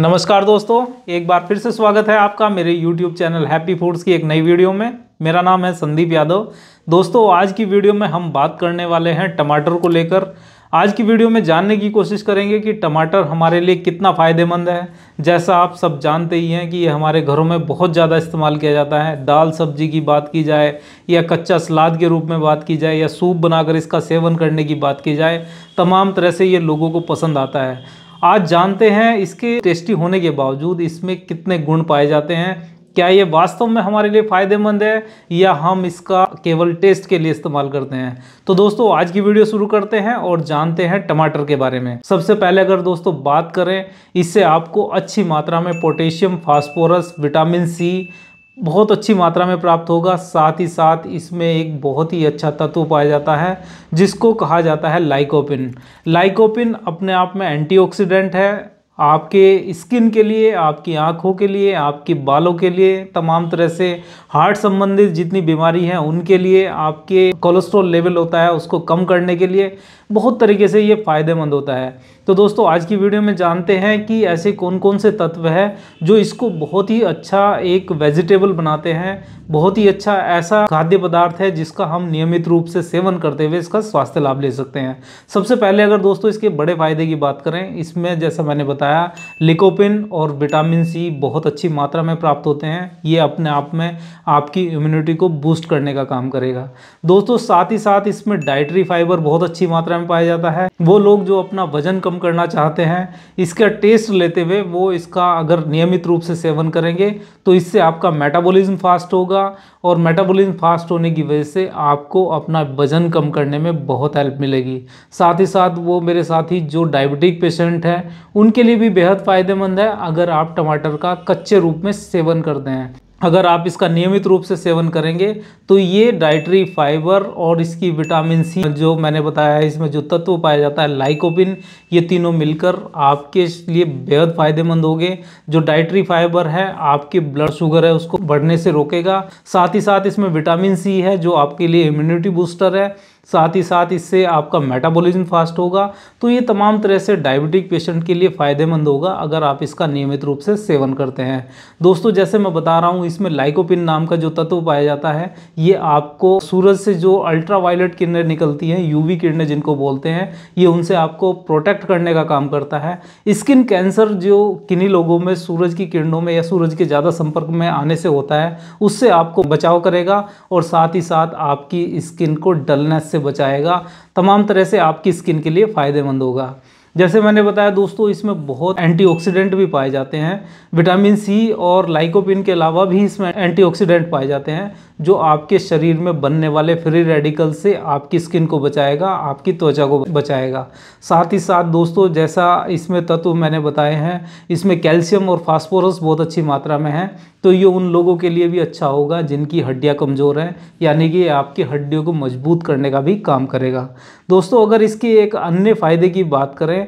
नमस्कार दोस्तों एक बार फिर से स्वागत है आपका मेरे YouTube चैनल हैप्पी फूड्स की एक नई वीडियो में मेरा नाम है संदीप यादव दोस्तों आज की वीडियो में हम बात करने वाले हैं टमाटर को लेकर आज की वीडियो में जानने की कोशिश करेंगे कि टमाटर हमारे लिए कितना फ़ायदेमंद है जैसा आप सब जानते ही हैं कि ये हमारे घरों में बहुत ज़्यादा इस्तेमाल किया जाता है दाल सब्जी की बात की जाए या कच्चा सलाद के रूप में बात की जाए या सूप बनाकर इसका सेवन करने की बात की जाए तमाम तरह से ये लोगों को पसंद आता है आज जानते हैं इसके टेस्टी होने के बावजूद इसमें कितने गुण पाए जाते हैं क्या ये वास्तव में हमारे लिए फ़ायदेमंद है या हम इसका केवल टेस्ट के लिए इस्तेमाल करते हैं तो दोस्तों आज की वीडियो शुरू करते हैं और जानते हैं टमाटर के बारे में सबसे पहले अगर दोस्तों बात करें इससे आपको अच्छी मात्रा में पोटेशियम फास्फोरस विटामिन सी बहुत अच्छी मात्रा में प्राप्त होगा साथ ही साथ इसमें एक बहुत ही अच्छा तत्व पाया जाता है जिसको कहा जाता है लाइकोपिन लाइकोपिन अपने आप में एंटीऑक्सीडेंट है आपके स्किन के लिए आपकी आँखों के लिए आपके बालों के लिए तमाम तरह से हार्ट संबंधित जितनी बीमारी हैं उनके लिए आपके कोलेस्ट्रॉल लेवल होता है उसको कम करने के लिए बहुत तरीके से ये फ़ायदेमंद होता है तो दोस्तों आज की वीडियो में जानते हैं कि ऐसे कौन कौन से तत्व हैं जो इसको बहुत ही अच्छा एक वेजिटेबल बनाते हैं बहुत ही अच्छा ऐसा खाद्य पदार्थ है जिसका हम नियमित रूप से सेवन करते हुए इसका स्वास्थ्य लाभ ले सकते हैं सबसे पहले अगर दोस्तों इसके बड़े फायदे की बात करें इसमें जैसा मैंने बताया लिकोपिन और विटामिन सी बहुत अच्छी मात्रा में प्राप्त होते हैं ये अपने आप में आपकी इम्यूनिटी को बूस्ट करने का काम करेगा दोस्तों साथ ही साथ इसमें डाइटरी फाइबर बहुत अच्छी मात्रा में पाया जाता है वो लोग जो अपना वजन कम करना चाहते हैं इसका टेस्ट लेते हुए वो इसका अगर नियमित रूप से सेवन करेंगे तो इससे आपका मेटाबॉलिज्म फास्ट होगा और मेटाबॉलिज्म फास्ट होने की वजह से आपको अपना वज़न कम करने में बहुत हेल्प मिलेगी साथ ही साथ वो मेरे साथ ही जो डायबिटिक पेशेंट हैं उनके लिए भी बेहद फ़ायदेमंद है अगर आप टमाटर का कच्चे रूप में सेवन करते हैं अगर आप इसका नियमित रूप से सेवन करेंगे तो ये डाइटरी फाइबर और इसकी विटामिन सी जो मैंने बताया है इसमें जो तत्व पाया जाता है लाइकोपिन ये तीनों मिलकर आपके लिए बेहद फायदेमंद होंगे जो डाइटरी फाइबर है आपके ब्लड शुगर है उसको बढ़ने से रोकेगा साथ ही साथ इसमें विटामिन सी है जो आपके लिए इम्यूनिटी बूस्टर है साथ ही साथ इससे आपका मेटाबॉलिज्म फास्ट होगा तो ये तमाम तरह से डायबिटिक पेशेंट के लिए फ़ायदेमंद होगा अगर आप इसका नियमित रूप से सेवन करते हैं दोस्तों जैसे मैं बता रहा हूँ इसमें लाइकोपिन नाम का जो तत्व पाया जाता है ये आपको सूरज से जो अल्ट्रावायलेट किरणें निकलती हैं यूवी किरणें जिनको बोलते हैं ये उनसे आपको प्रोटेक्ट करने का काम करता है स्किन कैंसर जो किन्हीं लोगों में सूरज की किरणों में या सूरज के ज़्यादा संपर्क में आने से होता है उससे आपको बचाव करेगा और साथ ही साथ आपकी स्किन को डलनेस से से बचाएगा तमाम तरह से आपकी स्किन के लिए फ़ायदेमंद होगा जैसे मैंने बताया दोस्तों इसमें बहुत एंटीऑक्सीडेंट भी पाए जाते हैं विटामिन सी और लाइकोपिन के अलावा भी इसमें एंटीऑक्सीडेंट पाए जाते हैं जो आपके शरीर में बनने वाले फ्री रेडिकल से आपकी स्किन को बचाएगा आपकी त्वचा को बचाएगा साथ ही साथ दोस्तों जैसा इसमें तत्व मैंने बताए हैं इसमें कैल्शियम और फास्फोरस बहुत अच्छी मात्रा में है तो ये उन लोगों के लिए भी अच्छा होगा जिनकी हड्डियाँ कमज़ोर हैं यानी कि आपकी हड्डियों को मजबूत करने का भी काम करेगा दोस्तों अगर इसके एक अन्य फ़ायदे की बात करें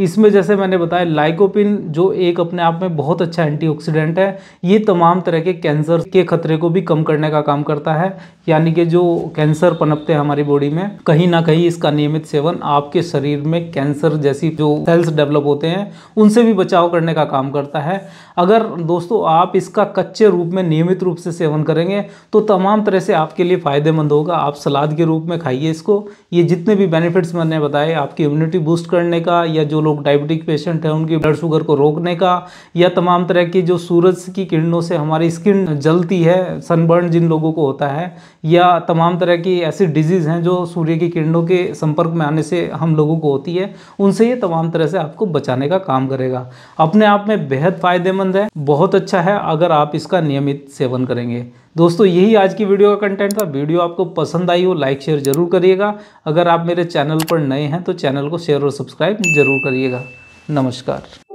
इसमें जैसे मैंने बताया लाइकोपिन जो एक अपने आप में बहुत अच्छा एंटीऑक्सीडेंट है ये तमाम तरह के कैंसर के खतरे को भी कम करने का काम करता है यानी कि जो कैंसर पनपते हैं हमारी बॉडी में कहीं ना कहीं इसका नियमित सेवन आपके शरीर में कैंसर जैसी जो सेल्स डेवलप होते हैं उनसे भी बचाव करने का काम करता है अगर दोस्तों आप इसका कच्चे रूप में नियमित रूप से सेवन करेंगे तो तमाम तरह से आपके लिए फ़ायदेमंद होगा आप सलाद के रूप में खाइए इसको ये जितने भी बेनिफिट्स मैंने बताए आपकी इम्यूनिटी बूस्ट करने का या जो लोग डायबिटिक पेशेंट हैं उनकी ब्लड शुगर को रोकने का या तमाम तरह की जो सूरज की किरणों से हमारी स्किन जलती है सनबर्न जिन लोगों को होता है या तमाम तरह की ऐसी डिजीज़ हैं जो सूर्य की किरणों के संपर्क में आने से हम लोगों को होती है उनसे ये तमाम तरह से आपको बचाने का काम करेगा अपने आप में बेहद फ़ायदेमंद है बहुत अच्छा है अगर आप इसका नियमित सेवन करेंगे दोस्तों यही आज की वीडियो का कंटेंट था वीडियो आपको पसंद आई हो लाइक शेयर जरूर करिएगा अगर आप मेरे चैनल पर नए हैं तो चैनल को शेयर और सब्सक्राइब जरूर करिएगा नमस्कार